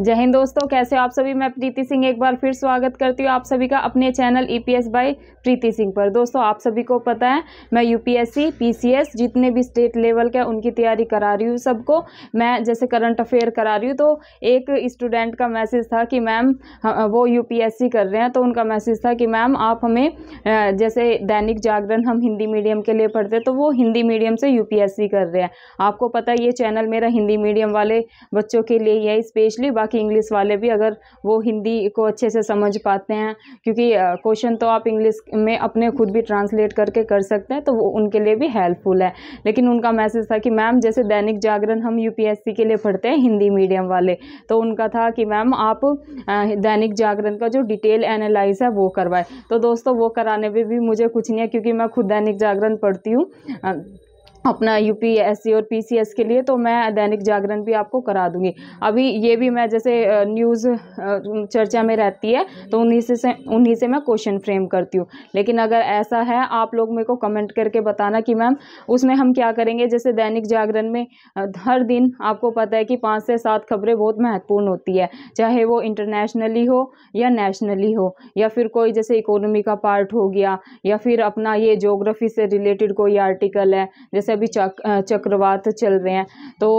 जय हिंद दोस्तों कैसे हो आप सभी मैं प्रीति सिंह एक बार फिर स्वागत करती हूँ आप सभी का अपने channel EPS e by Preeti Singh पर दोस्तों आप सभी को पता है मैं यूपीएससी पीसीएस जितने भी स्टेट लेवल के उनकी तैयारी करा रही हूँ सबको मैं जैसे करंट अफेयर करा रही हूँ तो एक स्टूडेंट का मैसेज था कि मैम वो यू कर रहे हैं तो उनका मैसेज था कि मैम आप हमें जैसे दैनिक जागरण हम हिंदी मीडियम के लिए पढ़ते तो वो हिंदी मीडियम से यू कर रहे हैं आपको पता है ये चैनल मेरा हिंदी मीडियम वाले बच्चों के लिए ही है स्पेशली बाकी कि इंग्लिश वाले भी अगर वो हिंदी को अच्छे से समझ पाते हैं क्योंकि क्वेश्चन तो आप इंग्लिश में अपने खुद भी ट्रांसलेट करके कर सकते हैं तो वो उनके लिए भी हेल्पफुल है लेकिन उनका मैसेज था कि मैम जैसे दैनिक जागरण हम यूपीएससी के लिए पढ़ते हैं हिंदी मीडियम वाले तो उनका था कि मैम आप दैनिक जागरण का जो डिटेल एनालाइज है वो करवाए तो दोस्तों वो कराने में भी मुझे कुछ नहीं है क्योंकि मैं खुद दैनिक जागरण पढ़ती हूँ अपना यूपीएससी और पी के लिए तो मैं दैनिक जागरण भी आपको करा दूंगी अभी ये भी मैं जैसे न्यूज़ चर्चा में रहती है तो उन्हीं से, से उन्हीं से मैं क्वेश्चन फ्रेम करती हूँ लेकिन अगर ऐसा है आप लोग मेरे को कमेंट करके बताना कि मैम उसमें हम क्या करेंगे जैसे दैनिक जागरण में हर दिन आपको पता है कि पाँच से सात खबरें बहुत महत्वपूर्ण होती है चाहे वो इंटरनेशनली हो या नेशनली हो या फिर कोई जैसे इकोनॉमी का पार्ट हो गया या फिर अपना ये जोग्राफी से रिलेटेड कोई आर्टिकल है जैसे से अभी चक चक्रवात चल रहे हैं तो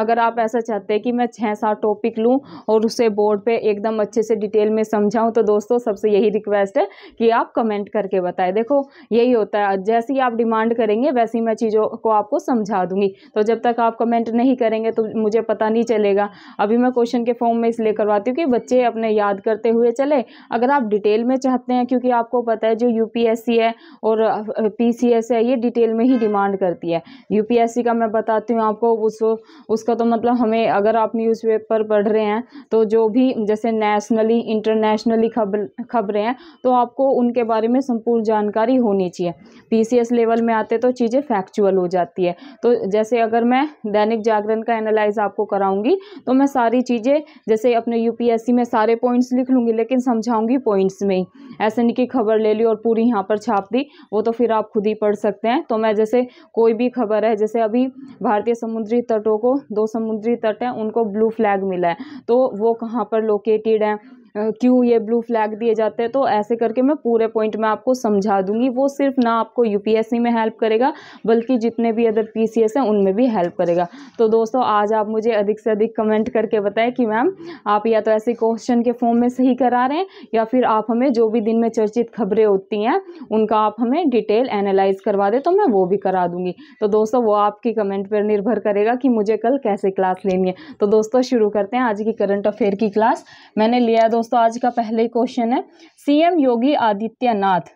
अगर आप ऐसा चाहते हैं कि मैं छः सात टॉपिक लूँ और उसे बोर्ड पे एकदम अच्छे से डिटेल में समझाऊँ तो दोस्तों सबसे यही रिक्वेस्ट है कि आप कमेंट करके बताएं देखो यही होता है जैसे ही आप डिमांड करेंगे वैसे ही मैं चीज़ों को आपको समझा दूँगी तो जब तक आप कमेंट नहीं करेंगे तो मुझे पता नहीं चलेगा अभी मैं क्वेश्चन के फॉर्म में इसलिए करवाती हूँ कि बच्चे अपने याद करते हुए चले अगर आप डिटेल में चाहते हैं क्योंकि आपको पता है जो यूपीएससी है और पी है ये डिटेल में ही डिमांड करती है जाती है यूपीएससी का मैं बताती हूँ आपको उस उसका तो मतलब हमें अगर आप न्यूज़पेपर पढ़ रहे हैं तो जो भी जैसे नेशनली इंटरनेशनली खबर खबरें हैं तो आपको उनके बारे में संपूर्ण जानकारी होनी चाहिए पी लेवल में आते तो चीज़ें फैक्चुअल हो जाती है तो जैसे अगर मैं दैनिक जागरण का एनालाइज आपको कराऊंगी तो मैं सारी चीज़ें जैसे अपने यू में सारे पॉइंट्स लिख लूँगी लेकिन समझाऊँगी पॉइंट्स में ही ऐसे नहीं कि खबर ले ली और पूरी यहाँ पर छाप दी वो तो फिर आप खुद ही पढ़ सकते हैं तो मैं जैसे कोई भी खबर है जैसे अभी भारतीय समुद्री तटों को दो समुद्री तट हैं उनको ब्लू फ्लैग मिला है तो वो कहाँ पर लोकेटेड हैं क्यों ये ब्लू फ्लैग दिए जाते हैं तो ऐसे करके मैं पूरे पॉइंट में आपको समझा दूंगी वो सिर्फ ना आपको यूपीएससी में हेल्प करेगा बल्कि जितने भी अदर पीसीएस हैं उनमें भी हेल्प करेगा तो दोस्तों आज आप मुझे अधिक से अधिक कमेंट करके बताएं कि मैम आप या तो ऐसे क्वेश्चन के फॉर्म में सही करा रहे हैं या फिर आप हमें जो भी दिन में चर्चित खबरें होती हैं उनका आप हमें डिटेल एनालाइज करवा दें तो मैं वो भी करा दूंगी तो दोस्तों वो आपकी कमेंट पर निर्भर करेगा कि मुझे कल कैसे क्लास लेनी है तो दोस्तों शुरू करते हैं आज की करंट अफेयर की क्लास मैंने लिया दो दोस्तों आज का पहले क्वेश्चन है सीएम योगी आदित्यनाथ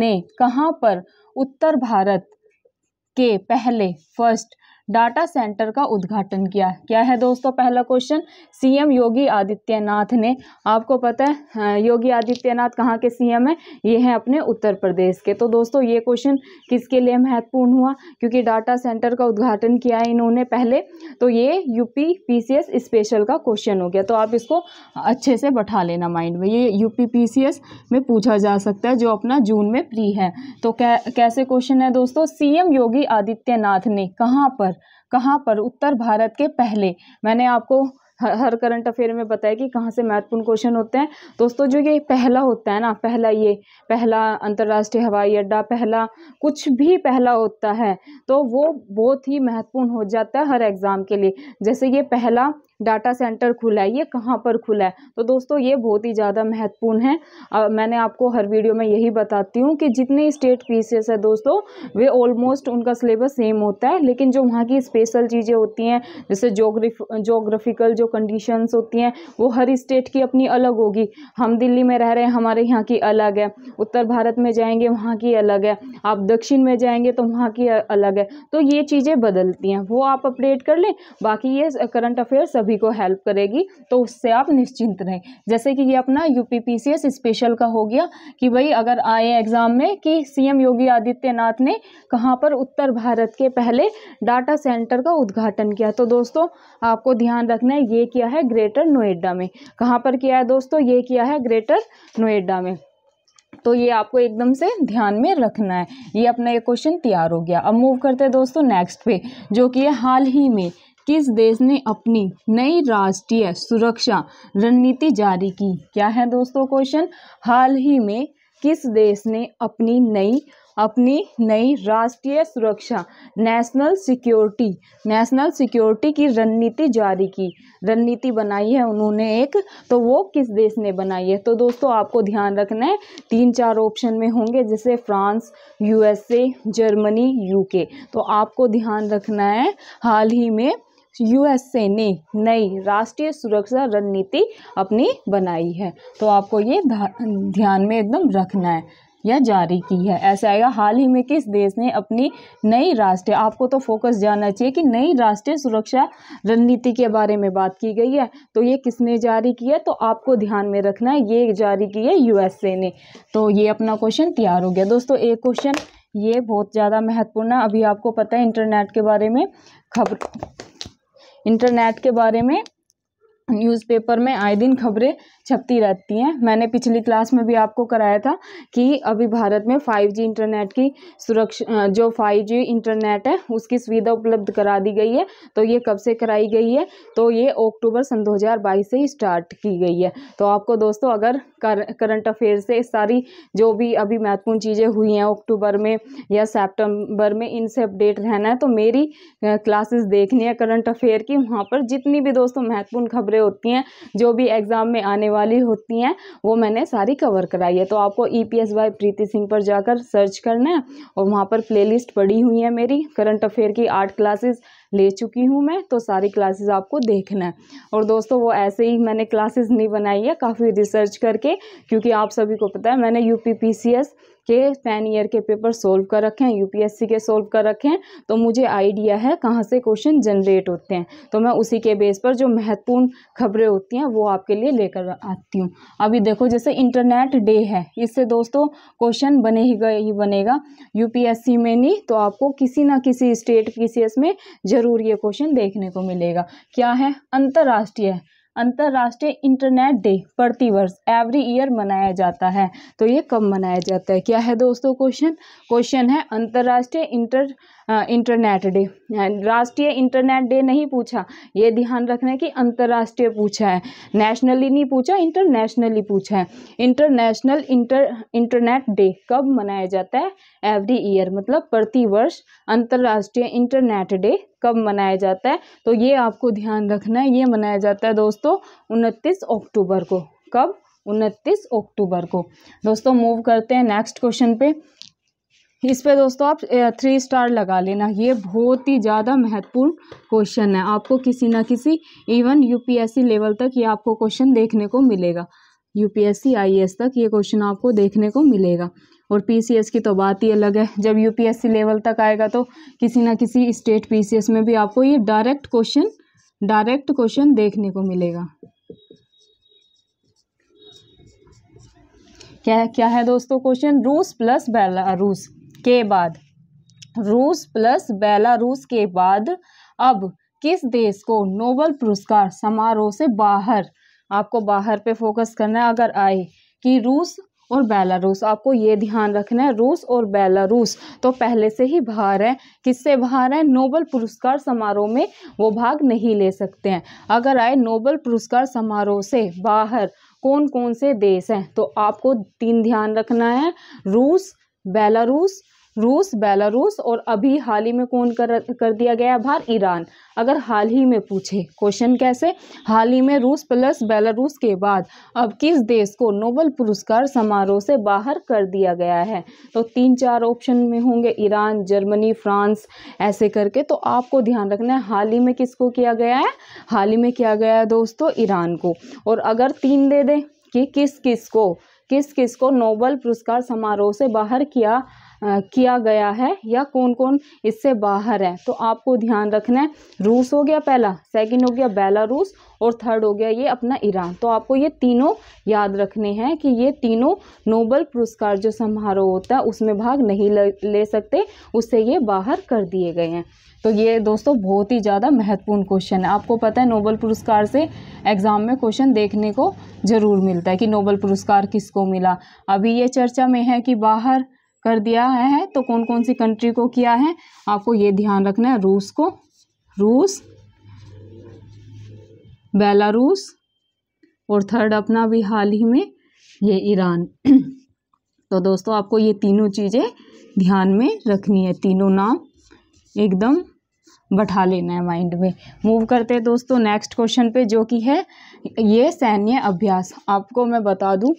ने कहाँ पर उत्तर भारत के पहले फर्स्ट डाटा सेंटर का उद्घाटन किया क्या है दोस्तों पहला क्वेश्चन सीएम योगी आदित्यनाथ ने आपको पता है हाँ, योगी आदित्यनाथ कहाँ के सीएम है ये हैं अपने उत्तर प्रदेश के तो दोस्तों ये क्वेश्चन किसके लिए महत्वपूर्ण हुआ क्योंकि डाटा सेंटर का उद्घाटन किया है इन्होंने पहले तो ये यूपी पी स्पेशल का क्वेश्चन हो गया तो आप इसको अच्छे से बैठा लेना माइंड में ये यूपी पी में पूछा जा सकता है जो अपना जून में प्री है तो कै, कैसे क्वेश्चन है दोस्तों सीएम योगी आदित्यनाथ ने कहाँ पर कहाँ पर उत्तर भारत के पहले मैंने आपको हर करंट अफेयर में बताया कि कहाँ से महत्वपूर्ण क्वेश्चन होते हैं दोस्तों जो ये पहला होता है ना पहला ये पहला अंतर्राष्ट्रीय हवाई अड्डा पहला कुछ भी पहला होता है तो वो बहुत ही महत्वपूर्ण हो जाता है हर एग्ज़ाम के लिए जैसे ये पहला डाटा सेंटर खुला है ये कहाँ पर खुला है तो दोस्तों ये बहुत ही ज़्यादा महत्वपूर्ण है आ, मैंने आपको हर वीडियो में यही बताती हूँ कि जितने स्टेट पीसेस है दोस्तों वे ऑलमोस्ट उनका सिलेबस सेम होता है लेकिन जो वहाँ की स्पेशल चीज़ें होती हैं जैसे जोग्राफ जोग्राफिकल जो कंडीशन होती हैं वो हर स्टेट की अपनी अलग होगी हम दिल्ली में रह रहे हैं हमारे यहाँ की अलग है उत्तर भारत में जाएंगे वहाँ की अलग है आप दक्षिण में जाएंगे तो वहाँ की अलग है तो ये चीज़ें बदलती हैं वो आप अपडेट कर लें बाकी ये करंट अफेयर सब सभी को हेल्प करेगी तो उससे आप निश्चिंत रहें जैसे कि ये अपना यू स्पेशल का हो गया कि भाई अगर आए एग्ज़ाम में कि सीएम योगी आदित्यनाथ ने कहाँ पर उत्तर भारत के पहले डाटा सेंटर का उद्घाटन किया तो दोस्तों आपको ध्यान रखना है ये किया है ग्रेटर नोएडा में कहाँ पर किया है दोस्तों ये किया है ग्रेटर नोएडा में तो ये आपको एकदम से ध्यान में रखना है ये अपना ये क्वेश्चन तैयार हो गया अब मूव करते हैं दोस्तों नेक्स्ट पे जो कि है हाल ही में किस देश ने अपनी नई राष्ट्रीय सुरक्षा रणनीति जारी की क्या है दोस्तों क्वेश्चन हाल ही में किस देश ने अपनी नई अपनी नई राष्ट्रीय सुरक्षा नेशनल सिक्योरिटी नेशनल सिक्योरिटी की रणनीति जारी की रणनीति बनाई है उन्होंने एक तो वो किस देश ने बनाई है तो दोस्तों आपको ध्यान रखना है तीन चार ऑप्शन में होंगे जैसे फ्रांस यूएसए जर्मनी यूके तो आपको ध्यान रखना है हाल ही में यूएसए ने नई राष्ट्रीय सुरक्षा रणनीति अपनी बनाई है तो आपको ये ध्यान में एकदम रखना है या जारी की है ऐसा आएगा हाल ही में किस देश ने अपनी नई राष्ट्रीय आपको तो फोकस जानना चाहिए कि नई राष्ट्रीय सुरक्षा रणनीति के बारे में बात की गई है तो ये किसने जारी की है तो आपको ध्यान में रखना है ये जारी की है यूएसए ने तो ये अपना क्वेश्चन तैयार हो गया दोस्तों एक क्वेश्चन ये बहुत ज़्यादा महत्वपूर्ण है अभी आपको पता है इंटरनेट के बारे में खबर इंटरनेट के बारे में न्यूज़पेपर में आए दिन खबरें छपती रहती हैं मैंने पिछली क्लास में भी आपको कराया था कि अभी भारत में फाइव जी इंटरनेट की सुरक्षा जो फाइव जी इंटरनेट है उसकी सुविधा उपलब्ध करा दी गई है तो ये कब से कराई गई है तो ये अक्टूबर सन 2022 से स्टार्ट की गई है तो आपको दोस्तों अगर कर, करंट अफेयर से सारी जो भी अभी महत्वपूर्ण चीज़ें हुई हैं अक्टूबर में या सेप्टेम्बर में इनसे अपडेट रहना है तो मेरी क्लासेस देखनी है करंट अफेयर की वहाँ पर जितनी भी दोस्तों महत्वपूर्ण खबरें किताबें होती हैं जो भी एग्ज़ाम में आने वाली होती हैं वो मैंने सारी कवर कराई है तो आपको E P S by Preeti Singh पर जाकर सर्च करना है और वहाँ पर लिस्ट पड़ी हुई है मेरी करंट अफेयर की आर्ट क्लासेस ले चुकी हूँ मैं तो सारी क्लासेस आपको देखना है और दोस्तों वो ऐसे ही मैंने क्लासेस नहीं बनाई है काफ़ी रिसर्च करके क्योंकि आप सभी को पता है मैंने U P P C S के टेन ईयर के पेपर सोल्व कर रखे हैं यूपीएससी के सोल्व कर रखे हैं तो मुझे आइडिया है कहाँ से क्वेश्चन जनरेट होते हैं तो मैं उसी के बेस पर जो महत्वपूर्ण खबरें होती हैं वो आपके लिए लेकर आती हूँ अभी देखो जैसे इंटरनेट डे है इससे दोस्तों क्वेश्चन बने ही गए ही बनेगा यूपीएससी में नहीं तो आपको किसी ना किसी स्टेट किसी इसमें ज़रूर ये क्वेश्चन देखने को मिलेगा क्या है अंतर्राष्ट्रीय अंतर्राष्ट्रीय इंटरनेट डे प्रति वर्ष एवरी ईयर मनाया जाता है तो ये कब मनाया जाता है क्या है दोस्तों क्वेश्चन क्वेश्चन है अंतर्राष्ट्रीय इंटर इंटरनेट डे राष्ट्रीय इंटरनेट डे नहीं पूछा ये ध्यान रखना है कि अंतर्राष्ट्रीय पूछा है नेशनली नहीं पूछा इंटरनेशनली पूछा है इंटरनेशनल इंटर इंटरनेट डे कब मनाया जाता है एवरी ईयर मतलब प्रतिवर्ष अंतर्राष्ट्रीय इंटरनेट डे कब मनाया जाता है तो ये आपको ध्यान रखना है ये मनाया जाता है दोस्तों उनतीस अक्टूबर को कब उनतीस अक्टूबर को दोस्तों मूव करते हैं नेक्स्ट क्वेश्चन पे इस पे दोस्तों आप थ्री स्टार लगा लेना ये बहुत ही ज़्यादा महत्वपूर्ण क्वेश्चन है आपको किसी ना किसी इवन यूपीएससी लेवल तक ये आपको क्वेश्चन देखने को मिलेगा यूपीएससी आईएएस तक ये क्वेश्चन आपको देखने को मिलेगा और पीसीएस की तो बात ही अलग है जब यूपीएससी लेवल तक आएगा तो किसी ना किसी स्टेट पी में भी आपको ये डायरेक्ट क्वेश्चन डायरेक्ट क्वेश्चन देखने को मिलेगा क्या क्या है दोस्तों क्वेश्चन रूस प्लस बेलारूस के बाद रूस प्लस बेलारूस के बाद अब किस देश को नोबल पुरस्कार समारोह से बाहर आपको बाहर पे फोकस करना है अगर आए कि रूस और बेलारूस आपको ये ध्यान रखना है रूस और बेलारूस तो पहले से ही बाहर है किससे बाहर है नोबल पुरस्कार समारोह में वो भाग नहीं ले सकते हैं अगर आए नोबल पुरस्कार समारोह से बाहर कौन कौन से देश हैं तो आपको तीन ध्यान रखना है रूस बेलारूस रूस बेलारूस और अभी हाल ही में कौन कर कर दिया गया है बाहर ईरान अगर हाल ही में पूछे क्वेश्चन कैसे हाल ही में रूस प्लस बेलारूस के बाद अब किस देश को नोबल पुरस्कार समारोह से बाहर कर दिया गया है तो तीन चार ऑप्शन में होंगे ईरान जर्मनी फ्रांस ऐसे करके तो आपको ध्यान रखना है हाल ही में किसको किया गया है हाल ही में किया गया है दोस्तों ईरान को और अगर तीन दे दें कि किस किस को किस किस को नोबल पुरस्कार समारोह से बाहर किया आ, किया गया है या कौन कौन इससे बाहर है तो आपको ध्यान रखना है रूस हो गया पहला सेकंड हो गया बेलारूस और थर्ड हो गया ये अपना ईरान तो आपको ये तीनों याद रखने हैं कि ये तीनों नोबल पुरस्कार जो समारोह होता है उसमें भाग नहीं ले सकते उससे ये बाहर कर दिए गए हैं तो ये दोस्तों बहुत ही ज़्यादा महत्वपूर्ण क्वेश्चन है आपको पता है नोबल पुरस्कार से एग्ज़ाम में क्वेश्चन देखने को ज़रूर मिलता है कि नोबल पुरस्कार किसको मिला अभी ये चर्चा में है कि बाहर कर दिया है तो कौन कौन सी कंट्री को किया है आपको ये ध्यान रखना है रूस को रूस बेलारूस और थर्ड अपना भी हाल ही में ये ईरान तो दोस्तों आपको ये तीनों चीज़ें ध्यान में रखनी है तीनों नाम एकदम बैठा लेना है माइंड में मूव करते हैं दोस्तों नेक्स्ट क्वेश्चन पे जो कि है ये सैन्य अभ्यास आपको मैं बता दूं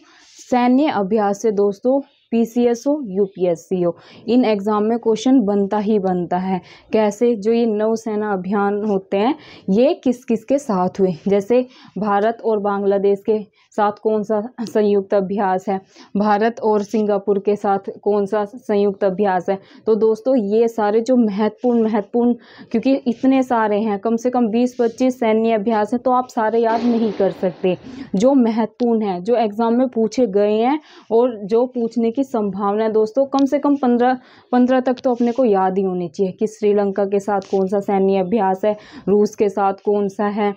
सैन्य अभ्यास से दोस्तों पीसीएस हो यूपीएससी हो इन एग्ज़ाम में क्वेश्चन बनता ही बनता है कैसे जो ये नौसेना अभियान होते हैं ये किस किस के साथ हुए जैसे भारत और बांग्लादेश के साथ कौन सा संयुक्त अभ्यास है भारत और सिंगापुर के साथ कौन सा संयुक्त अभ्यास है तो दोस्तों ये सारे जो महत्वपूर्ण महत्वपूर्ण क्योंकि इतने सारे हैं कम से कम बीस पच्चीस सैन्य अभ्यास हैं तो आप सारे याद नहीं कर सकते जो महत्वपूर्ण है जो एग्ज़ाम में पूछे गए हैं और जो पूछने की की संभावना है दोस्तों कम से कम पंद्रह पंद्रह तक तो अपने को याद ही होनी चाहिए कि श्रीलंका के साथ कौन सा सैन्य अभ्यास है रूस के साथ कौन सा है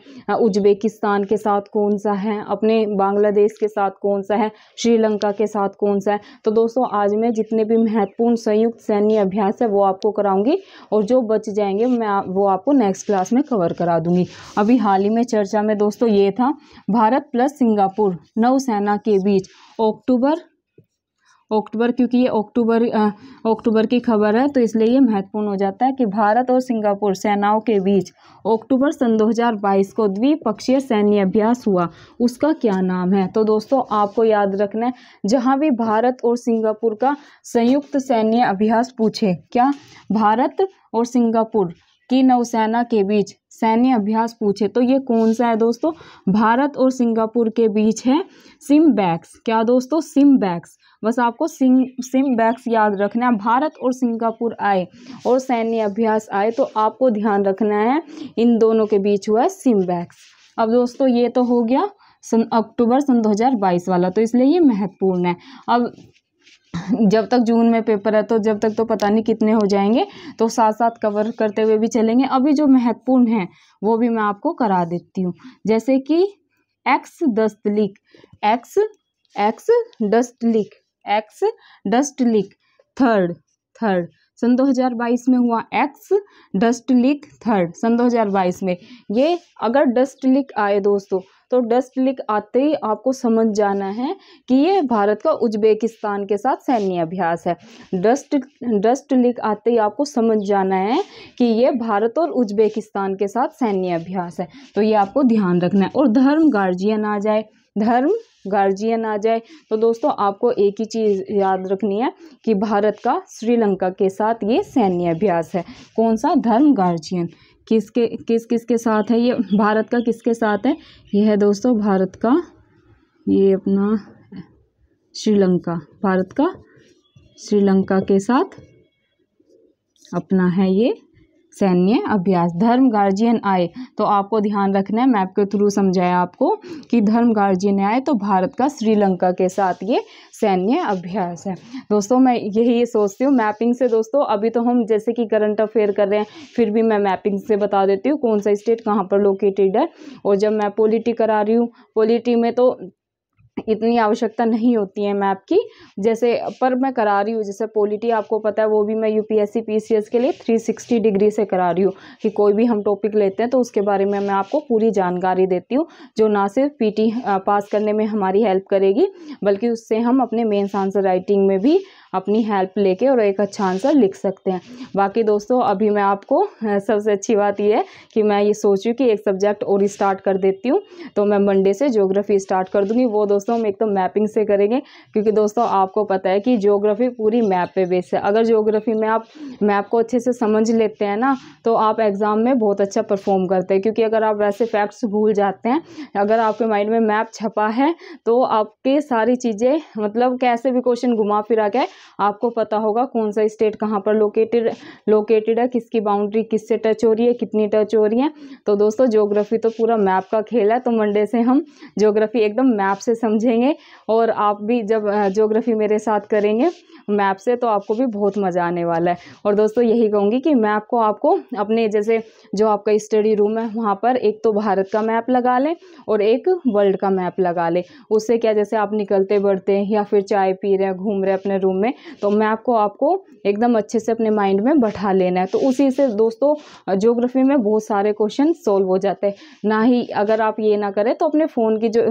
उज्बेकिस्तान के साथ कौन सा है अपने बांग्लादेश के साथ कौन सा है श्रीलंका के साथ कौन सा है तो दोस्तों आज मैं जितने भी महत्वपूर्ण संयुक्त सैन्य अभ्यास है वो आपको कराऊंगी और जो बच जाएंगे मैं वो आपको नेक्स्ट क्लास में कवर करा दूंगी अभी हाल ही में चर्चा में दोस्तों ये था भारत प्लस सिंगापुर नौसेना के बीच अक्टूबर अक्टूबर क्योंकि ये अक्टूबर अक्टूबर की खबर है तो इसलिए ये महत्वपूर्ण हो जाता है कि भारत और सिंगापुर सेनाओं के बीच अक्टूबर सन 2022 को द्विपक्षीय सैन्य अभ्यास हुआ उसका क्या नाम है तो दोस्तों आपको याद रखना है जहाँ भी भारत और सिंगापुर का संयुक्त सैन्य अभ्यास पूछे क्या भारत और सिंगापुर की नौसेना के बीच सैन्य अभ्यास पूछे तो ये कौन सा है दोस्तों भारत और सिंगापुर के बीच है सिम बैग्स क्या दोस्तों सिम बैग्स बस आपको सिम सिम बैग्स याद रखना है भारत और सिंगापुर आए और सैन्य अभ्यास आए तो आपको ध्यान रखना है इन दोनों के बीच हुआ है सिम बैग्स अब दोस्तों ये तो हो गया सन अक्टूबर सन 2022 वाला तो इसलिए ये महत्वपूर्ण है अब जब तक जून में पेपर है तो जब तक तो पता नहीं कितने हो जाएंगे तो साथ साथ कवर करते हुए भी चलेंगे अभी जो महत्वपूर्ण है वो भी मैं आपको करा देती हूँ जैसे कि X dust X X dust X dust leak third third सन 2022 में हुआ एक्स डस्ट लीक थर्ड सन 2022 में ये अगर डस्ट लीक आए दोस्तों तो डस्ट लीक आते ही आपको समझ जाना है कि ये भारत का उज्बेकिस्तान के साथ सैन्य अभ्यास है डस्ट डस्ट लीक आते ही आपको समझ जाना है कि ये भारत और उज्बेकिस्तान के साथ सैन्य अभ्यास है तो ये आपको ध्यान रखना है और धर्म गार्जियन आ जाए धर्म गार्जियन आ जाए तो दोस्तों आपको एक ही चीज़ याद रखनी है कि भारत का श्रीलंका के साथ ये सैन्य अभ्यास है कौन सा धर्म गार्जियन किसके किस किस के साथ है ये भारत का किसके साथ है ये है दोस्तों भारत का ये अपना श्रीलंका भारत का श्रीलंका के साथ अपना है ये सैन्य अभ्यास धर्म गार्जियन आए तो आपको ध्यान रखना है मैप के थ्रू समझाया आपको कि धर्म गार्जियन आए तो भारत का श्रीलंका के साथ ये सैन्य अभ्यास है दोस्तों मैं यही सोचती हूँ मैपिंग से दोस्तों अभी तो हम जैसे कि करंट अफेयर कर रहे हैं फिर भी मैं मैपिंग से बता देती हूँ कौन सा स्टेट कहाँ पर लोकेटेड है और जब मैं पोलिटी करा रही हूँ पोलिटी में तो इतनी आवश्यकता नहीं होती है मैप की जैसे पर मैं करा रही हूँ जैसे पॉलिटी आपको पता है वो भी मैं यूपीएससी पीसीएस के लिए 360 डिग्री से करा रही हूँ कि कोई भी हम टॉपिक लेते हैं तो उसके बारे में मैं आपको पूरी जानकारी देती हूँ जो ना सिर्फ पीटी पास करने में हमारी हेल्प करेगी बल्कि उससे हम अपने मेन्स आंसर राइटिंग में भी अपनी हेल्प लेके और एक अच्छा आंसर लिख सकते हैं बाकी दोस्तों अभी मैं आपको सबसे अच्छी बात यह है कि मैं ये सोचूँ कि एक सब्जेक्ट और स्टार्ट कर देती हूँ तो मैं मंडे से जोग्राफी स्टार्ट कर दूँगी वो दोस्तों हम एक तो मैपिंग से करेंगे क्योंकि दोस्तों आपको पता है कि जोग्राफी पूरी मैप पर बेस है अगर जोग्राफी में आप मैप को अच्छे से समझ लेते हैं ना तो आप एग्ज़ाम में बहुत अच्छा परफॉर्म करते हैं क्योंकि अगर आप वैसे फैक्ट्स भूल जाते हैं अगर आपके माइंड में मैप छपा है तो आपके सारी चीज़ें मतलब कैसे भी क्वेश्चन घुमा फिरा के आपको पता होगा कौन सा स्टेट कहाँ पर लोकेटेड लोकेटेड है किसकी बाउंड्री किससे टच हो रही है कितनी टच हो रही है तो दोस्तों ज्योग्राफी तो पूरा मैप का खेल है तो मंडे से हम ज्योग्राफी एकदम मैप से समझेंगे और आप भी जब ज्योग्राफी मेरे साथ करेंगे मैप से तो आपको भी बहुत मज़ा आने वाला है और दोस्तों यही कहूँगी कि मैप को आपको अपने जैसे जो आपका स्टडी रूम है वहाँ पर एक तो भारत का मैप लगा लें और एक वर्ल्ड का मैप लगा लें उससे क्या जैसे आप निकलते बढ़ते या फिर चाय पी रहे हैं घूम रहे हैं अपने रूम में तो मैप को आपको एकदम अच्छे से अपने माइंड में बैठा लेना है तो उसी से दोस्तों ज्योग्राफी में बहुत सारे क्वेश्चन सोल्व हो जाते हैं ना ही अगर आप ये ना करें तो अपने फ़ोन की जो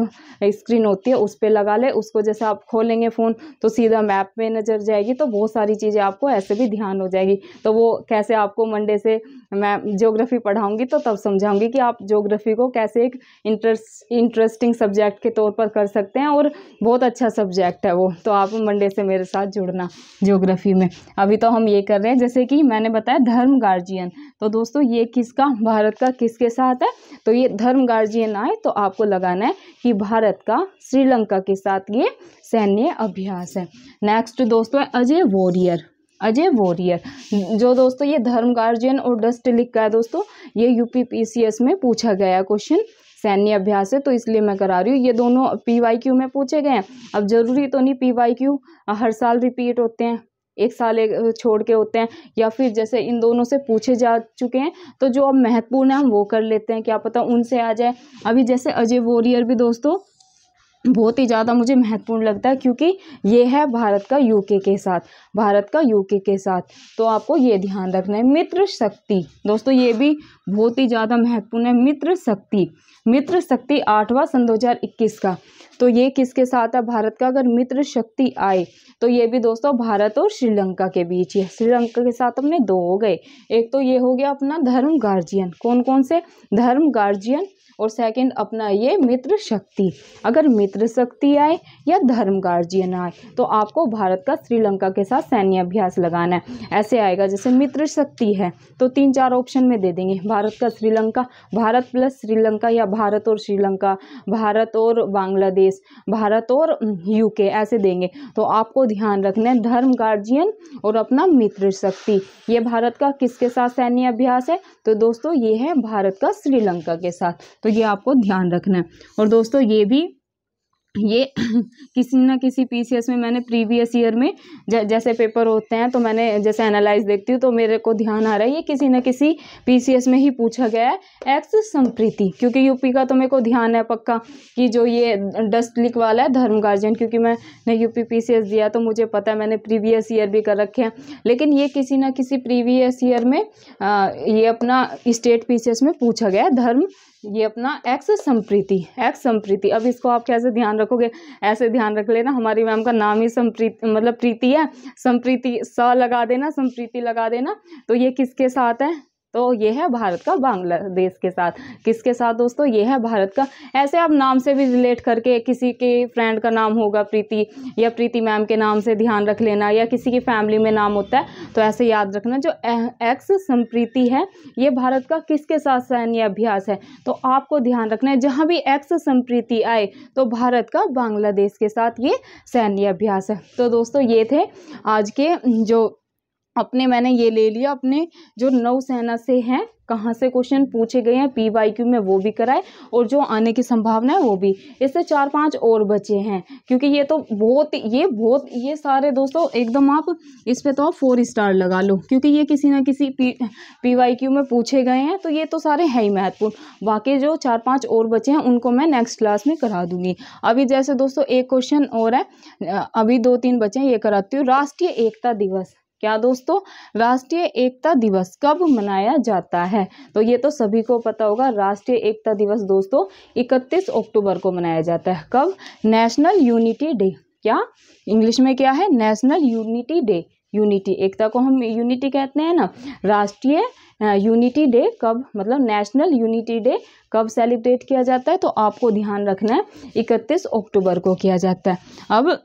स्क्रीन होती है उस पर लगा ले उसको जैसे आप खोलेंगे फ़ोन तो सीधा मैप में नज़र जाएगी तो बहुत सारी चीज़ें आपको ऐसे भी ध्यान हो जाएगी तो वो कैसे आपको मंडे से मैं ज्योग्राफी पढ़ाऊँगी तो तब समझाऊँगी कि आप ज्योग्राफी को कैसे एक इंटरेस्ट इंटरेस्टिंग सब्जेक्ट के तौर पर कर सकते हैं और बहुत अच्छा सब्जेक्ट है वो तो आप मंडे से मेरे साथ जुड़ना ज्योग्राफी में अभी तो हम ये कर रहे हैं जैसे कि मैंने बताया धर्म गार्जियन तो दोस्तों ये किसका भारत का किसके साथ है तो ये धर्म गार्जियन आए तो आपको लगाना है कि भारत का श्रीलंका के साथ ये सैन्य अभ्यास है नेक्स्ट दोस्तों है अजय वॉरियर अजय वॉरियर जो दोस्तों ये धर्म गार्जियन और डस्ट लिख का है दोस्तों ये यूपी पीसीएस में पूछा गया क्वेश्चन सैन्य अभ्यास है तो इसलिए मैं करा रही हूँ ये दोनों पी वाई क्यू में पूछे गए हैं अब जरूरी तो नहीं पी वाई क्यू हर साल रिपीट होते हैं एक साल एक छोड़ के होते हैं या फिर जैसे इन दोनों से पूछे जा चुके हैं तो जो अब महत्वपूर्ण है हम वो कर लेते हैं क्या पता उनसे आ जाए अभी जैसे अजय वॉरियर भी दोस्तों बहुत ही ज़्यादा मुझे महत्वपूर्ण लगता है क्योंकि ये है भारत का यूके के साथ भारत का यूके के के साथ तो आपको ये ध्यान रखना है मित्र शक्ति दोस्तों ये भी बहुत ही ज़्यादा महत्वपूर्ण है मित्र शक्ति मित्र शक्ति आठवां सन 2021 का तो ये किसके साथ है भारत का अगर मित्र शक्ति आए तो ये भी दोस्तों भारत और श्रीलंका के बीच है श्रीलंका के साथ अपने दो हो गए एक तो ये हो गया अपना धर्म गार्जियन कौन कौन से धर्म गार्जियन और सेकंड अपना ये मित्र शक्ति अगर मित्र शक्ति आए या धर्म गार्जियन आए तो आपको भारत का श्रीलंका के साथ सैन्य अभ्यास लगाना है ऐसे आएगा जैसे मित्र शक्ति है तो तीन चार ऑप्शन में दे देंगे भारत का श्रीलंका भारत प्लस श्रीलंका या भारत और श्रीलंका भारत और बांग्लादेश भारत और यूके ऐसे देंगे तो आपको ध्यान रखना है धर्म गार्जियन और अपना मित्र शक्ति ये भारत का किसके साथ सैन्य अभ्यास है तो दोस्तों ये है भारत का श्रीलंका के साथ तो ये आपको ध्यान रखना है और दोस्तों ये भी ये किसी ना किसी पीसीएस में मैंने प्रीवियस ईयर में ज, जैसे पेपर होते हैं तो मैंने जैसे एनालाइज देखती हूँ तो मेरे को ध्यान आ रहा है ये किसी ना किसी पीसीएस में ही पूछा गया है एक्स संप्रीति क्योंकि यूपी का तो मेरे को ध्यान है पक्का कि जो ये डस्ट लिक वाला है धर्म गार्जियन क्योंकि मैंने यूपी पी दिया तो मुझे पता है मैंने प्रीवियस ईयर भी कर रखे हैं लेकिन ये किसी ना किसी प्रीवियस ईयर में आ, ये अपना स्टेट पी में पूछा गया है धर्म ये अपना एक्स संप्रीति एक्स संप्रीति अब इसको आप कैसे ध्यान रखोगे ऐसे ध्यान रख लेना हमारी मैम का नाम ही संप्रीति मतलब प्रीति है संप्रीति स लगा देना संप्रीति लगा देना तो ये किसके साथ है तो ये है भारत का बांग्लादेश के साथ किसके साथ दोस्तों ये है भारत का ऐसे आप नाम से भी रिलेट करके किसी के फ्रेंड का नाम होगा प्रीति या प्रीति मैम के नाम से ध्यान रख लेना या किसी की फैमिली में नाम होता है तो ऐसे याद रखना जो एक्स संप्रीति है ये भारत का किसके साथ सैन्य अभ्यास है तो आपको ध्यान रखना है जहाँ भी एक्स संप्रीति आए तो भारत का बांग्लादेश के साथ ये सैन्य अभ्यास है तो दोस्तों ये थे आज के जो अपने मैंने ये ले लिया अपने जो नौसेना से हैं कहाँ से क्वेश्चन पूछे गए हैं पी वाई क्यू में वो भी कराए और जो आने की संभावना है वो भी इससे चार पांच और बचे हैं क्योंकि ये तो बहुत ये बहुत ये सारे दोस्तों एकदम आप इस पर तो आप फोर स्टार लगा लो क्योंकि ये किसी ना किसी पी पी वाई क्यू में पूछे गए हैं तो ये तो सारे हैं ही महत्वपूर्ण बाकी जो चार पाँच और बचे हैं उनको मैं नेक्स्ट क्लास में करा दूंगी अभी जैसे दोस्तों एक क्वेश्चन और है अभी दो तीन बचे हैं ये कराती हूँ राष्ट्रीय एकता दिवस क्या दोस्तों राष्ट्रीय एकता दिवस कब मनाया जाता है तो ये तो सभी को पता होगा राष्ट्रीय एकता दिवस दोस्तों 31 अक्टूबर को मनाया जाता है कब नेशनल यूनिटी डे क्या इंग्लिश में क्या है नेशनल यूनिटी डे यूनिटी एकता को हम यूनिटी कहते हैं ना राष्ट्रीय यूनिटी डे कब मतलब नेशनल यूनिटी डे कब सेलिब्रेट किया जाता है तो आपको ध्यान रखना है इकतीस अक्टूबर को किया जाता है अब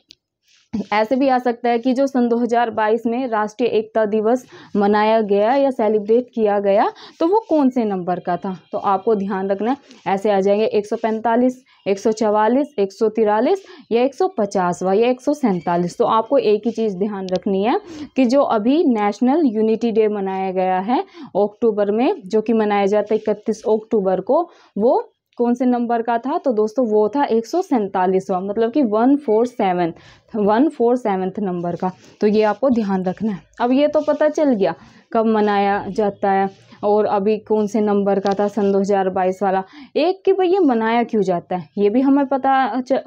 ऐसे भी आ सकता है कि जो सन 2022 में राष्ट्रीय एकता दिवस मनाया गया या सेलिब्रेट किया गया तो वो कौन से नंबर का था तो आपको ध्यान रखना ऐसे आ जाएंगे 145, 144, 143 या 150 व या एक तो आपको एक ही चीज़ ध्यान रखनी है कि जो अभी नेशनल यूनिटी डे मनाया गया है अक्टूबर में जो कि मनाया जाता है इकतीस अक्टूबर को वो कौन से नंबर का था तो दोस्तों वो था एक मतलब कि one four seven one four seventh number का तो ये आपको ध्यान रखना है अब ये तो पता चल गया कब मनाया जाता है और अभी कौन से नंबर का था सन 2022 वाला एक कि भाई ये मनाया क्यों जाता है ये भी हमें पता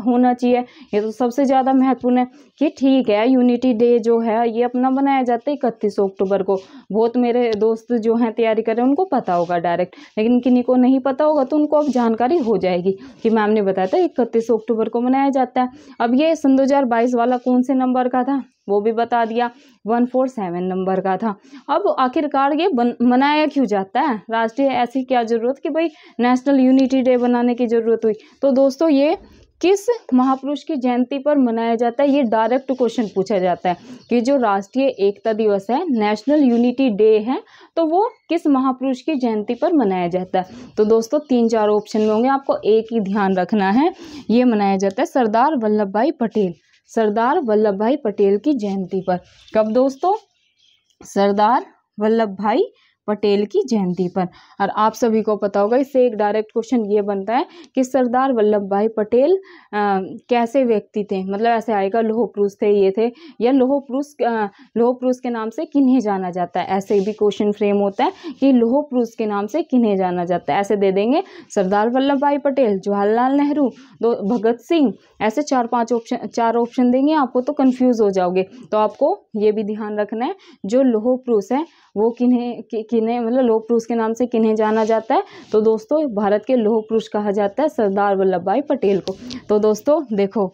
होना चाहिए ये तो सबसे ज़्यादा महत्वपूर्ण है कि ठीक है यूनिटी डे जो है ये अपना मनाया जाता है इकतीस अक्टूबर को बहुत मेरे दोस्त जो हैं तैयारी कर रहे हैं उनको पता होगा डायरेक्ट लेकिन किन्हीं को नहीं पता होगा तो उनको अब जानकारी हो जाएगी कि मैम ने बताया था इकतीस अक्टूबर को मनाया जाता है अब ये सन दो वाला कौन से नंबर का था वो भी बता दिया वन फोर सेवन नंबर का था अब आखिरकार ये मनाया क्यों जाता है राष्ट्रीय ऐसी क्या ज़रूरत कि भाई नेशनल यूनिटी डे बनाने की ज़रूरत हुई तो दोस्तों ये किस महापुरुष की जयंती पर मनाया जाता है ये डायरेक्ट क्वेश्चन पूछा जाता है कि जो राष्ट्रीय एकता दिवस है नेशनल यूनिटी डे है तो वो किस महापुरुष की जयंती पर मनाया जाता है तो दोस्तों तीन चार ऑप्शन में होंगे आपको एक ही ध्यान रखना है ये मनाया जाता है सरदार वल्लभ भाई पटेल सरदार वल्लभ भाई पटेल की जयंती पर कब दोस्तों सरदार वल्लभ भाई पटेल की जयंती पर और आप सभी को पता होगा इससे एक डायरेक्ट क्वेश्चन ये बनता है कि सरदार वल्लभ भाई पटेल कैसे व्यक्ति थे मतलब ऐसे आएगा लोह पुरुष थे ये थे या लोह पुरुष लोह पुरुष के नाम से किन्हें जाना जाता है ऐसे भी क्वेश्चन फ्रेम होता है कि लोह पुरुष के नाम से किन्हें जाना जाता है ऐसे दे देंगे सरदार वल्लभ भाई पटेल जवाहरलाल नेहरू दो भगत सिंह ऐसे चार पांच ऑप्शन चार ऑप्शन देंगे आपको तो कंफ्यूज हो जाओगे तो आपको ये भी ध्यान रखना है जो लोह पुरुष है वो किन्हें किन्हें मतलब लोह पुरुष के नाम से किन्हें जाना जाता है तो दोस्तों भारत के लोह पुरुष कहा जाता है सरदार वल्लभ भाई पटेल को तो दोस्तों देखो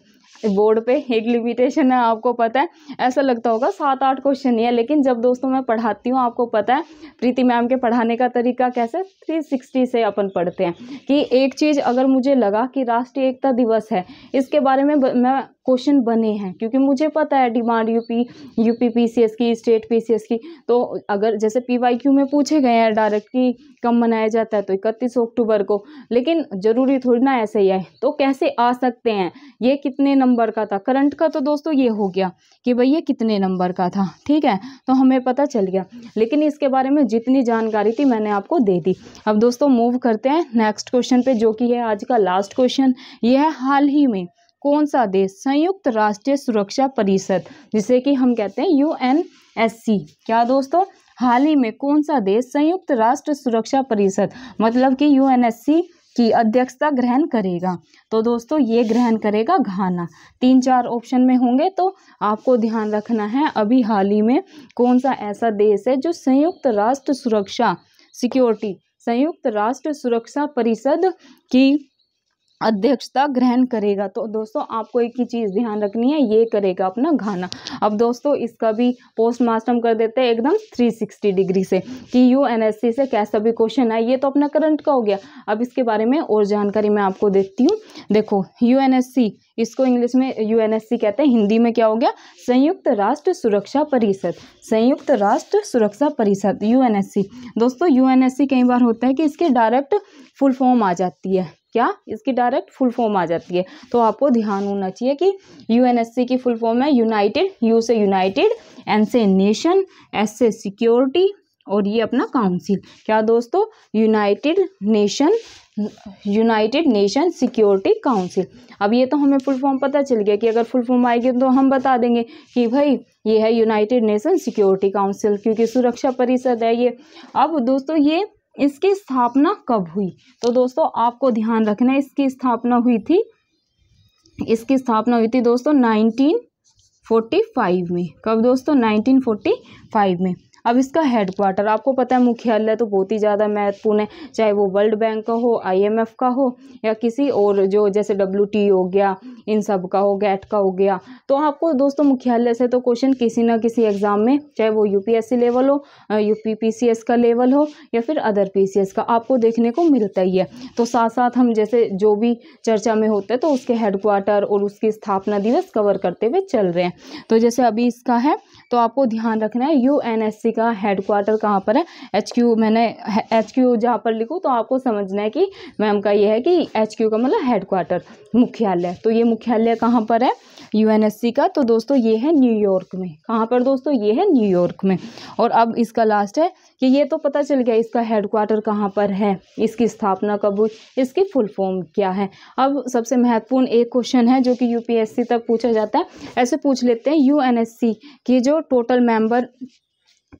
बोर्ड पे एक लिमिटेशन है आपको पता है ऐसा लगता होगा सात आठ क्वेश्चन ही है लेकिन जब दोस्तों मैं पढ़ाती हूँ आपको पता है प्रीति मैम के पढ़ाने का तरीका कैसे थ्री सिक्सटी से अपन पढ़ते हैं कि एक चीज़ अगर मुझे लगा कि राष्ट्रीय एकता दिवस है इसके बारे में मैं क्वेश्चन बने हैं क्योंकि मुझे पता है डिमांड यूपी यूपी पीसीएस की स्टेट पीसीएस की तो अगर जैसे पीवाईक्यू में पूछे गए हैं डायरेक्ट कि कब मनाया जाता है तो इकतीस अक्टूबर को लेकिन ज़रूरी थोड़ी ना ऐसे ही है तो कैसे आ सकते हैं ये कितने नंबर का था करंट का तो दोस्तों ये हो गया कि भाई ये कितने नंबर का था ठीक है तो हमें पता चल गया लेकिन इसके बारे में जितनी जानकारी थी मैंने आपको दे दी अब दोस्तों मूव करते हैं नेक्स्ट क्वेश्चन पे जो कि है आज का लास्ट क्वेश्चन ये है हाल ही में कौन सा देश संयुक्त राष्ट्रीय सुरक्षा परिषद जिसे कि हम कहते हैं सी क्या दोस्तों हाल ही में कौन सा देश संयुक्त राष्ट्र सुरक्षा परिषद मतलब कि सी की अध्यक्षता ग्रहण करेगा तो दोस्तों ये ग्रहण करेगा घाना तीन चार ऑप्शन में होंगे तो आपको ध्यान रखना है अभी हाल ही में कौन सा ऐसा देश है जो संयुक्त राष्ट्र सुरक्षा सिक्योरिटी संयुक्त राष्ट्र सुरक्षा परिषद की अध्यक्षता ग्रहण करेगा तो दोस्तों आपको एक ही चीज़ ध्यान रखनी है ये करेगा अपना घाना अब दोस्तों इसका भी पोस्ट मास्टम कर देते हैं एकदम 360 डिग्री से कि यू से कैसा भी क्वेश्चन है ये तो अपना करंट का हो गया अब इसके बारे में और जानकारी मैं आपको देती हूँ देखो यू इसको इंग्लिश में यू कहते हैं हिंदी में क्या हो गया संयुक्त राष्ट्र सुरक्षा परिषद संयुक्त राष्ट्र सुरक्षा परिषद यू दोस्तों यू कई बार होता है कि इसके डायरेक्ट फुल फॉर्म आ जाती है क्या इसकी डायरेक्ट फुल फॉर्म आ जाती है तो आपको ध्यान होना चाहिए कि यूएनएससी की फुल फॉर्म है यूनाइटेड यू से यूनाइटेड एन से नेशन एस से सिक्योरिटी और ये अपना काउंसिल क्या दोस्तों united nation united nation security council अब ये तो हमें फुल फॉर्म पता चल गया कि अगर फुल फॉर्म आएगी तो हम बता देंगे कि भाई ये है यूनाइटेड नेशन सिक्योरिटी काउंसिल क्योंकि सुरक्षा परिषद है ये अब दोस्तों ये इसकी स्थापना कब हुई तो दोस्तों आपको ध्यान रखना है इसकी स्थापना हुई थी इसकी स्थापना हुई थी दोस्तों नाइनटीन फोर्टी फाइव में कब दोस्तों नाइनटीन फोर्टी फाइव में अब इसका हेडक्वार्टर आपको पता है मुख्यालय तो बहुत ही ज़्यादा महत्वपूर्ण है चाहे वो वर्ल्ड बैंक का हो आईएमएफ का हो या किसी और जो जैसे डब्ल्यू हो गया इन सब का हो गैट का हो गया तो आपको दोस्तों मुख्यालय से तो क्वेश्चन किसी ना किसी एग्ज़ाम में चाहे वो यू लेवल हो यू का लेवल हो या फिर अदर पी का आपको देखने को मिलता ही है तो साथ साथ हम जैसे जो भी चर्चा में होते हैं तो उसके हेडक्वार्टर और उसकी स्थापना दिवस कवर करते हुए चल रहे हैं तो जैसे अभी इसका है तो आपको ध्यान रखना है यू एन एस सी का हेड क्वार्टर कहाँ पर है एच क्यू मैंने एच क्यू जहाँ पर लिखूँ तो आपको समझना है कि मैम का ये है कि एच क्यू का मतलब हेड क्वार्टर मुख्यालय तो ये मुख्यालय कहाँ पर है यूएनएससी का तो दोस्तों ये है न्यूयॉर्क में कहाँ पर दोस्तों ये है न्यूयॉर्क में और अब इसका लास्ट है कि ये तो पता चल गया इसका हेडक्वार्टर कहाँ पर है इसकी स्थापना कब हुई इसकी फुल फॉर्म क्या है अब सबसे महत्वपूर्ण एक क्वेश्चन है जो कि यूपीएससी तक पूछा जाता है ऐसे पूछ लेते हैं यू की जो टोटल मेंबर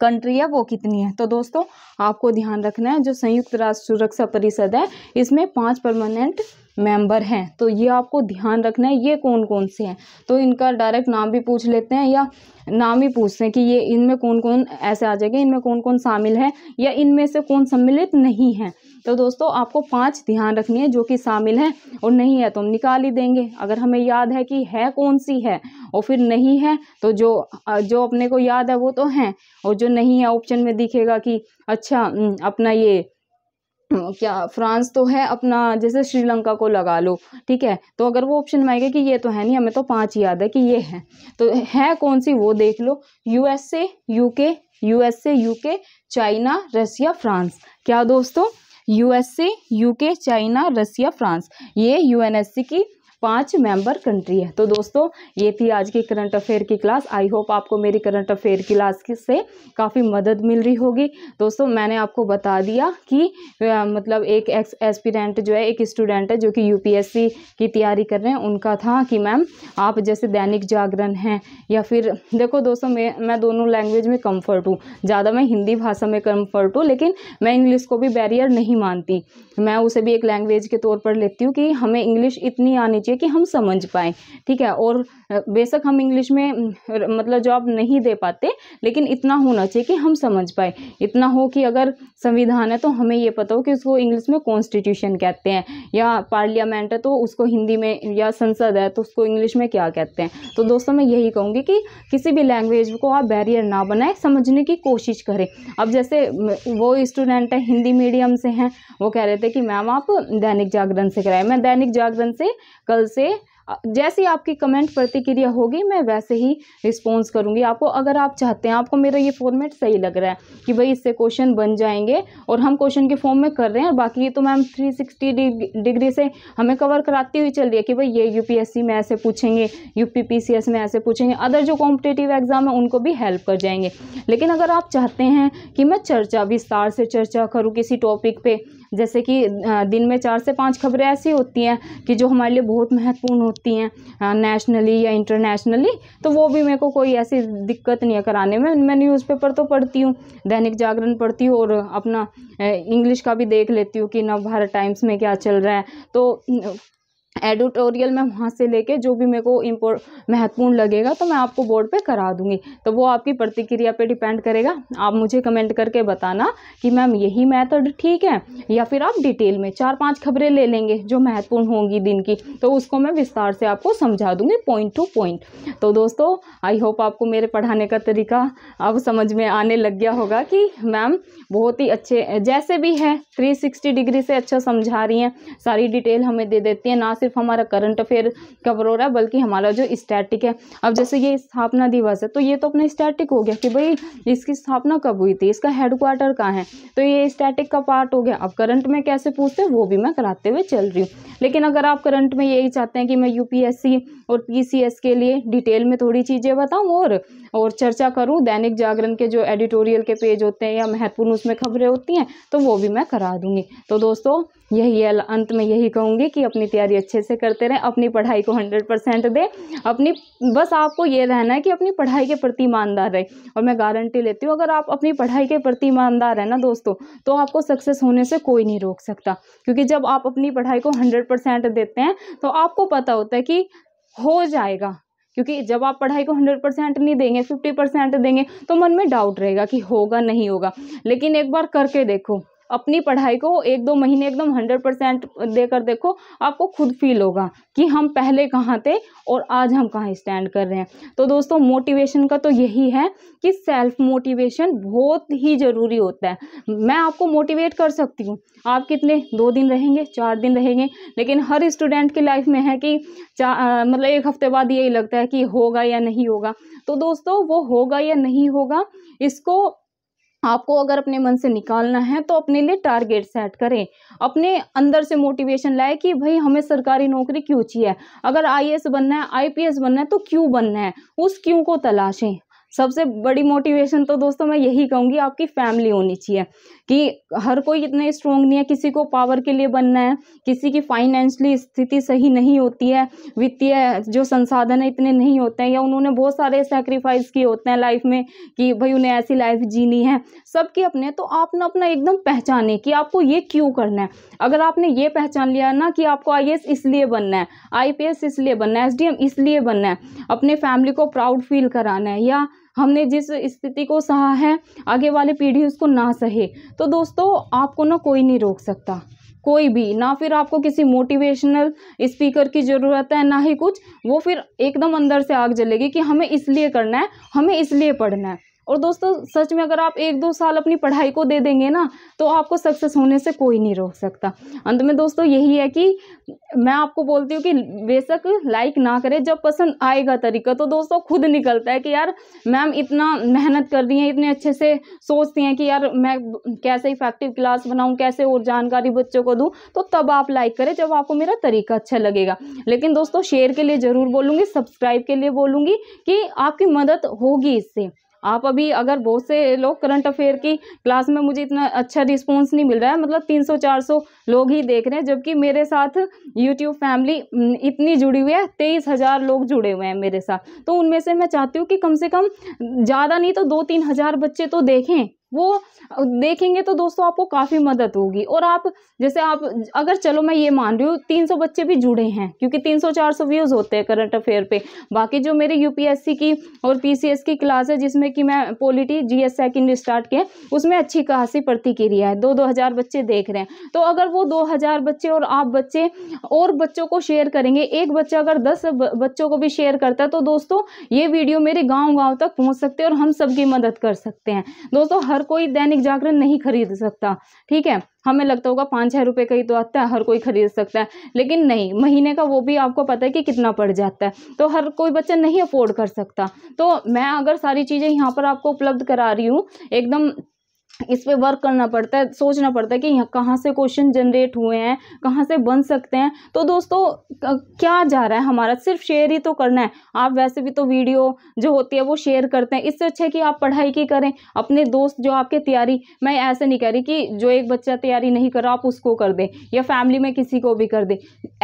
कंट्री है वो कितनी है तो दोस्तों आपको ध्यान रखना है जो संयुक्त राष्ट्र सुरक्षा परिषद है इसमें पांच परमानेंट मेंबर हैं तो ये आपको ध्यान रखना है ये कौन कौन से हैं तो इनका डायरेक्ट नाम भी पूछ लेते हैं या नाम ही पूछते हैं कि ये इनमें कौन कौन ऐसे आ जाएंगे इनमें कौन कौन शामिल है या इनमें से कौन सम्मिलित नहीं है तो दोस्तों आपको पाँच ध्यान रखनी है जो कि शामिल हैं और नहीं है तो हम निकाल ही देंगे अगर हमें याद है कि है कौन सी है और फिर नहीं है तो जो जो अपने को याद है वो तो हैं और जो नहीं है ऑप्शन में दिखेगा कि अच्छा हम्म, अपना ये क्या फ्रांस तो है अपना जैसे श्रीलंका को लगा लो ठीक है तो अगर वो ऑप्शन में आएगा कि ये तो है नहीं हमें तो पांच याद है कि ये है तो है कौन सी वो देख लो USA UK USA UK China Russia France क्या दोस्तों USA UK China Russia France ये यूएनएससी की पांच मेंबर कंट्री है तो दोस्तों ये थी आज की करंट अफेयर की क्लास आई होप आपको मेरी करंट अफेयर क्लास से काफ़ी मदद मिल रही होगी दोस्तों मैंने आपको बता दिया कि आ, मतलब एक एक्स एस्पिरेंट जो है एक स्टूडेंट है जो कि यूपीएससी की तैयारी कर रहे हैं उनका था कि मैम आप जैसे दैनिक जागरण हैं या फिर देखो दोस्तों मैं मैं दोनों लैंग्वेज में कम्फर्ट हूँ ज़्यादा मैं हिंदी भाषा में कम्फर्ट हूँ लेकिन मैं इंग्लिश को भी बैरियर नहीं मानती मैं उसे भी एक लैंग्वेज के तौर पर लेती हूँ कि हमें इंग्लिश इतनी आनी चाहिए है कि हम समझ पाए ठीक है और बेशक हम इंग्लिश में मतलब जॉब नहीं दे पाते लेकिन इतना होना चाहिए कि हम समझ पाए इतना हो कि अगर संविधान है तो हमें ये पता हो कि उसको इंग्लिश में कॉन्स्टिट्यूशन कहते हैं या पार्लियामेंट है तो उसको हिंदी में या संसद है तो उसको इंग्लिश में क्या कहते हैं तो दोस्तों मैं यही कहूँगी कि किसी भी लैंग्वेज को आप बैरियर ना बनाए समझने की कोशिश करें अब जैसे वो स्टूडेंट है हिंदी मीडियम से हैं वो कह रहे थे कि मैम आप दैनिक जागरण से कराएं मैं दैनिक जागरण से कर कल से जैसी आपकी कमेंट प्रतिक्रिया होगी मैं वैसे ही रिस्पॉन्स करूँगी आपको अगर आप चाहते हैं आपको मेरा ये फॉर्मेट सही लग रहा है कि भाई इससे क्वेश्चन बन जाएंगे और हम क्वेश्चन के फॉर्म में कर रहे हैं और बाकी ये तो मैम थ्री सिक्सटी डिग्री से हमें कवर कराती हुई चल रही है कि भाई ये यूपीएससी में ऐसे पूछेंगे एस में ऐसे पूछेंगे अदर जो कॉम्पिटेटिव एग्जाम है उनको भी हेल्प कर जाएंगे लेकिन अगर आप चाहते हैं कि मैं चर्चा विस्तार से चर्चा करूँ किसी टॉपिक पे जैसे कि दिन में चार से पाँच खबरें ऐसी होती हैं कि जो हमारे लिए बहुत महत्वपूर्ण होती हैं नेशनली या इंटरनेशनली तो वो भी मेरे को कोई ऐसी दिक्कत नहीं है कराने में मैं न्यूज़पेपर तो पढ़ती हूँ दैनिक जागरण पढ़ती हूँ और अपना इंग्लिश का भी देख लेती हूँ कि भारत टाइम्स में क्या चल रहा है तो एडिटोरियल में वहाँ से लेके जो भी मेरे को इम्पोर्ट महत्वपूर्ण लगेगा तो मैं आपको बोर्ड पे करा दूँगी तो वो आपकी प्रतिक्रिया पे डिपेंड करेगा आप मुझे कमेंट करके बताना कि मैम यही मैथड ठीक है या फिर आप डिटेल में चार पाँच खबरें ले लेंगे जो महत्वपूर्ण होंगी दिन की तो उसको मैं विस्तार से आपको समझा दूँगी पॉइंट टू पॉइंट तो दोस्तों आई होप आपको मेरे पढ़ाने का तरीका अब समझ में आने लग गया होगा कि मैम बहुत ही अच्छे जैसे भी है 360 डिग्री से अच्छा समझा रही हैं सारी डिटेल हमें दे देती हैं ना सिर्फ सिर्फ हमारा करंट अफेयर कवर हो रहा है बल्कि हमारा जो स्टैटिक है अब जैसे ये स्थापना दिवस है तो ये तो अपना स्टैटिक हो गया कि भाई इसकी स्थापना कब हुई थी इसका हेडक्वार्टर कहाँ है तो ये स्टैटिक का पार्ट हो गया अब करंट में कैसे पूछते हैं वो भी मैं कराते हुए चल रही हूँ लेकिन अगर आप करंट में यही चाहते हैं कि मैं यू और पी के लिए डिटेल में थोड़ी चीज़ें बताऊँ और और चर्चा करूँ दैनिक जागरण के जो एडिटोरियल के पेज होते हैं या महत्वपूर्ण उसमें खबरें होती हैं तो वो भी मैं करा दूँगी तो दोस्तों यही अंत में यही कहूँगी कि अपनी तैयारी अच्छे से करते रहें अपनी पढ़ाई को हंड्रेड परसेंट दें अपनी बस आपको ये रहना है कि अपनी पढ़ाई के प्रति ईमानदार रहें और मैं गारंटी लेती हूँ अगर आप अपनी पढ़ाई के प्रति ईमानदार है ना दोस्तों तो आपको सक्सेस होने से कोई नहीं रोक सकता क्योंकि जब आप अपनी पढ़ाई को हंड्रेड परसेंट देते हैं तो आपको पता होता है कि हो जाएगा क्योंकि जब आप पढ़ाई को हंड्रेड परसेंट नहीं देंगे फिफ्टी परसेंट देंगे तो मन में डाउट रहेगा कि होगा नहीं होगा लेकिन एक बार करके देखो अपनी पढ़ाई को एक दो महीने एकदम हंड्रेड परसेंट देकर देखो आपको खुद फील होगा कि हम पहले कहाँ थे और आज हम कहाँ स्टैंड कर रहे हैं तो दोस्तों मोटिवेशन का तो यही है कि सेल्फ मोटिवेशन बहुत ही ज़रूरी होता है मैं आपको मोटिवेट कर सकती हूँ आप कितने दो दिन रहेंगे चार दिन रहेंगे लेकिन हर स्टूडेंट की लाइफ में है कि मतलब एक हफ्ते बाद यही लगता है कि होगा या नहीं होगा तो दोस्तों वो होगा या नहीं होगा इसको आपको अगर अपने मन से निकालना है तो अपने लिए टारगेट सेट करें अपने अंदर से मोटिवेशन लाए कि भाई हमें सरकारी नौकरी क्यों चाहिए अगर आईएएस बनना है आईपीएस बनना है तो क्यों बनना है उस क्यों को तलाशें सबसे बड़ी मोटिवेशन तो दोस्तों मैं यही कहूँगी आपकी फैमिली होनी चाहिए कि हर कोई इतने स्ट्रोंग नहीं है किसी को पावर के लिए बनना है किसी की फाइनेंशली स्थिति सही नहीं होती है वित्तीय जो संसाधन है इतने नहीं होते हैं या उन्होंने बहुत सारे सेक्रीफाइस किए होते हैं लाइफ में कि भाई उन्हें ऐसी लाइफ जीनी है सबके अपने तो आप ना अपना एकदम पहचाने कि आपको ये क्यों करना है अगर आपने ये पहचान लिया ना कि आपको आई इसलिए बनना है आई इसलिए बनना है एस इसलिए बनना है अपने फैमिली को प्राउड फील कराना है या हमने जिस स्थिति को सहा है आगे वाली पीढ़ी उसको ना सहे तो दोस्तों आपको ना कोई नहीं रोक सकता कोई भी ना फिर आपको किसी मोटिवेशनल स्पीकर की ज़रूरत है ना ही कुछ वो फिर एकदम अंदर से आग जलेगी कि हमें इसलिए करना है हमें इसलिए पढ़ना है और दोस्तों सच में अगर आप एक दो साल अपनी पढ़ाई को दे देंगे ना तो आपको सक्सेस होने से कोई नहीं रोक सकता अंत में दोस्तों यही है कि मैं आपको बोलती हूँ कि बेशक लाइक ना करें जब पसंद आएगा तरीका तो दोस्तों खुद निकलता है कि यार मैम इतना मेहनत कर रही हैं इतने अच्छे से सोचती हैं कि यार मैं कैसे इफेक्टिव क्लास बनाऊँ कैसे और जानकारी बच्चों को दूँ तो तब आप लाइक करें जब आपको मेरा तरीका अच्छा लगेगा लेकिन दोस्तों शेयर के लिए ज़रूर बोलूँगी सब्सक्राइब के लिए बोलूँगी कि आपकी मदद होगी इससे आप अभी अगर बहुत से लोग करंट अफेयर की क्लास में मुझे इतना अच्छा रिस्पॉन्स नहीं मिल रहा है मतलब तीन सौ चार सौ लोग ही देख रहे हैं जबकि मेरे साथ यूट्यूब फैमिली इतनी जुड़ी हुई है तेईस हज़ार लोग जुड़े हुए हैं मेरे साथ तो उनमें से मैं चाहती हूँ कि कम से कम ज़्यादा नहीं तो दो तीन हज़ार बच्चे तो देखें वो देखेंगे तो दोस्तों आपको काफ़ी मदद होगी और आप जैसे आप अगर चलो मैं ये मान रही हूँ तीन सौ बच्चे भी जुड़े हैं क्योंकि तीन सौ चार सौ व्यूज़ होते हैं करंट अफेयर पे बाकी जो मेरे यूपीएससी की और पीसीएस की क्लास है जिसमें कि मैं पॉलिटी एस सेकेंड स्टार्ट किए उसमें अच्छी खासी प्रतिक्रिया है दो दो हज़ार बच्चे देख रहे हैं तो अगर वो दो हज़ार बच्चे और आप बच्चे और बच्चों को शेयर करेंगे एक बच्चा अगर दस बच्चों को भी शेयर करता है तो दोस्तों ये वीडियो मेरे गाँव गाँव तक पहुँच सकते हैं और हम सबकी मदद कर सकते हैं दोस्तों हर कोई दैनिक जागरण नहीं खरीद सकता ठीक है हमें लगता होगा पाँच छः रुपये का ही तो आता है हर कोई खरीद सकता है लेकिन नहीं महीने का वो भी आपको पता है कि कितना पड़ जाता है तो हर कोई बच्चा नहीं अफोर्ड कर सकता तो मैं अगर सारी चीज़ें यहाँ पर आपको उपलब्ध करा रही हूँ एकदम इस पर वर्क करना पड़ता है सोचना पड़ता है कि यहाँ कहाँ से क्वेश्चन जनरेट हुए हैं कहाँ से बन सकते हैं तो दोस्तों क्या जा रहा है हमारा सिर्फ शेयर ही तो करना है आप वैसे भी तो वीडियो जो होती है वो शेयर करते हैं इससे अच्छा है कि आप पढ़ाई की करें अपने दोस्त जो आपके तैयारी मैं ऐसे नहीं कह रही कि जो एक बच्चा तैयारी नहीं कर रहा आप उसको कर दें या फैमिली में किसी को भी कर दें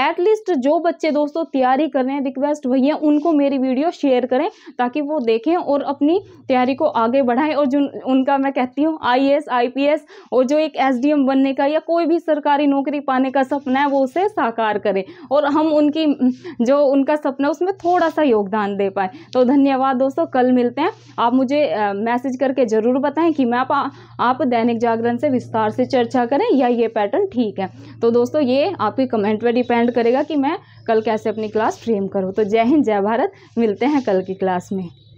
एटलीस्ट जो बच्चे दोस्तों तैयारी कर रहे हैं रिक्वेस्ट वही है उनको मेरी वीडियो शेयर करें ताकि वो देखें और अपनी तैयारी को आगे बढ़ाएँ और जो उनका मैं कहती हूँ आई आईएएस आईपीएस और जो एक एसडीएम बनने का या कोई भी सरकारी नौकरी पाने का सपना है वो उसे साकार करें और हम उनकी जो उनका सपना उसमें थोड़ा सा योगदान दे पाए तो धन्यवाद दोस्तों कल मिलते हैं आप मुझे मैसेज करके ज़रूर बताएं कि मैं आप, आप दैनिक जागरण से विस्तार से चर्चा करें या ये पैटर्न ठीक है तो दोस्तों ये आपकी कमेंट पर डिपेंड करेगा कि मैं कल कैसे अपनी क्लास फ्रेम करूँ तो जय हिंद जय भारत मिलते हैं कल की क्लास में